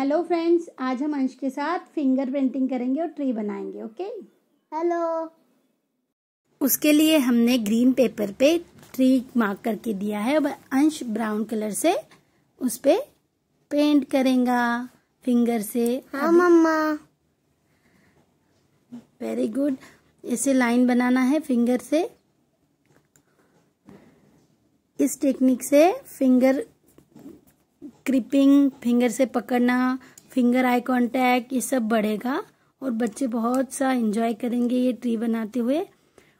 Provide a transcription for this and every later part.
Hello friends आज हम अंश के साथ फिंगर प्रिंटिंग करेंगे और ट्री बनाएंगे ओके हेलो उसके लिए हमने ग्रीन पेपर पे ट्री मार्क करके दिया है अब अंश ब्राउन कलर से उस पे पेंट करेगा फिंगर से हाँ मम्मा वेरी गुड ऐसे लाइन बनाना है फिंगर से इस टेक्निक से फिंगर क्रिपिंग फिंगर से पकड़ना फिंगर आई कांटेक्ट ये सब बढ़ेगा और बच्चे बहुत सा इन्जॉय करेंगे ये ट्री बनाते हुए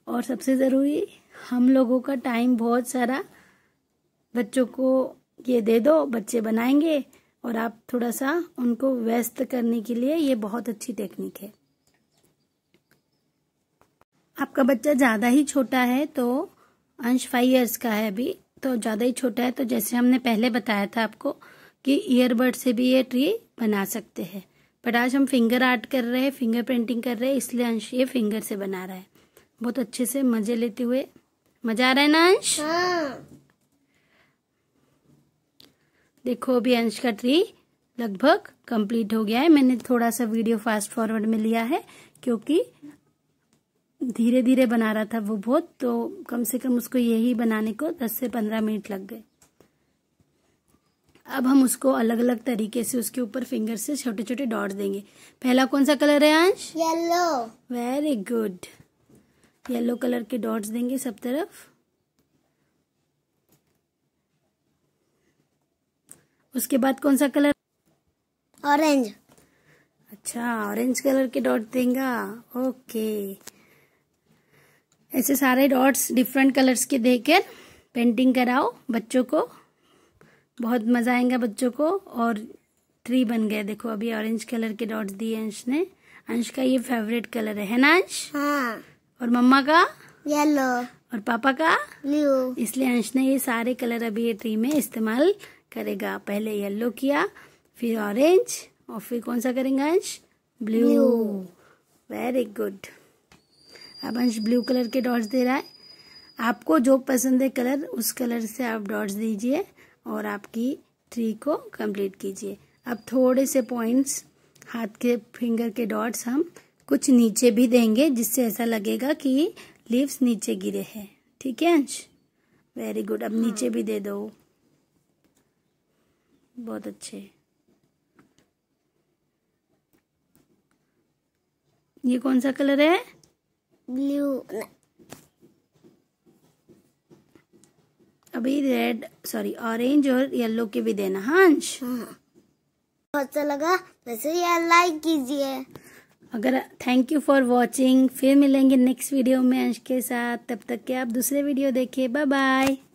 और सबसे ज़रूरी हम लोगों का टाइम बहुत सारा बच्चों को ये दे दो बच्चे बनाएंगे और आप थोड़ा सा उनको व्यस्त करने के लिए ये बहुत अच्छी टेक्निक है आपका बच्चा ज़्यादा ही छोटा है तो अंश फाइव ईयर्स का है अभी तो ज़्यादा ही छोटा है तो जैसे हमने पहले बताया था आपको कि ईयरबड से भी ये ट्री बना सकते हैं बट आज हम फिंगर आर्ट कर रहे हैं फिंगर प्रिंटिंग कर रहे हैं इसलिए अंश ये फिंगर से बना रहा है बहुत अच्छे से मजे लेते हुए मजा आ रहा है ना अंश हाँ। देखो अभी अंश का ट्री लगभग कंप्लीट हो गया है मैंने थोड़ा सा वीडियो फास्ट फॉरवर्ड में लिया है क्योंकि धीरे धीरे बना रहा था वो बहुत तो कम से कम उसको यही बनाने को दस से पंद्रह मिनट लग गए अब हम उसको अलग अलग तरीके से उसके ऊपर फिंगर से छोटे छोटे डॉट्स देंगे पहला कौन सा कलर है Ansh yellow very good yellow colour के डॉट्स देंगे सब तरफ उसके बाद कौन सा कलर ऑरेंज अच्छा ऑरेंज कलर के डॉट देंगे ओके ऐसे सारे डॉट्स डिफरेंट कलर्स के देकर पेंटिंग कराओ बच्चों को बहुत मज़ा आएगा बच्चों को और थ्री बन गए देखो अभी ऑरेंज कलर के डॉट्स दिए अंश ने अंश का ये फेवरेट कलर है ना अंश हाँ। और मम्मा का येलो और पापा का ब्लू इसलिए अंश ने ये सारे कलर अभी ये ट्री में इस्तेमाल करेगा पहले येलो किया फिर ऑरेंज और फिर कौन सा करेंगे अंश ब्लू वेरी गुड अब अंश ब्लू कलर के डॉट्स दे रहा है आपको जो पसंद है कलर उस कलर से आप डॉट्स दीजिए और आपकी थ्री को कंप्लीट कीजिए अब थोड़े से पॉइंट्स हाथ के फिंगर के डॉट्स हम कुछ नीचे भी देंगे जिससे ऐसा लगेगा कि लीव्स नीचे गिरे हैं ठीक है अंश वेरी गुड अब नीचे हाँ। भी दे दो बहुत अच्छे ये कौन सा कलर है ब्लू अभी रेड सॉरी ऑरेंज और येलो के भी देना हाँ अंश अच्छा लगा वैसे यार लाइक कीजिए अगर थैंक यू फॉर वॉचिंग फिर मिलेंगे नेक्स्ट वीडियो में अंश के साथ तब तक के आप दूसरे वीडियो देखिए बाय बाय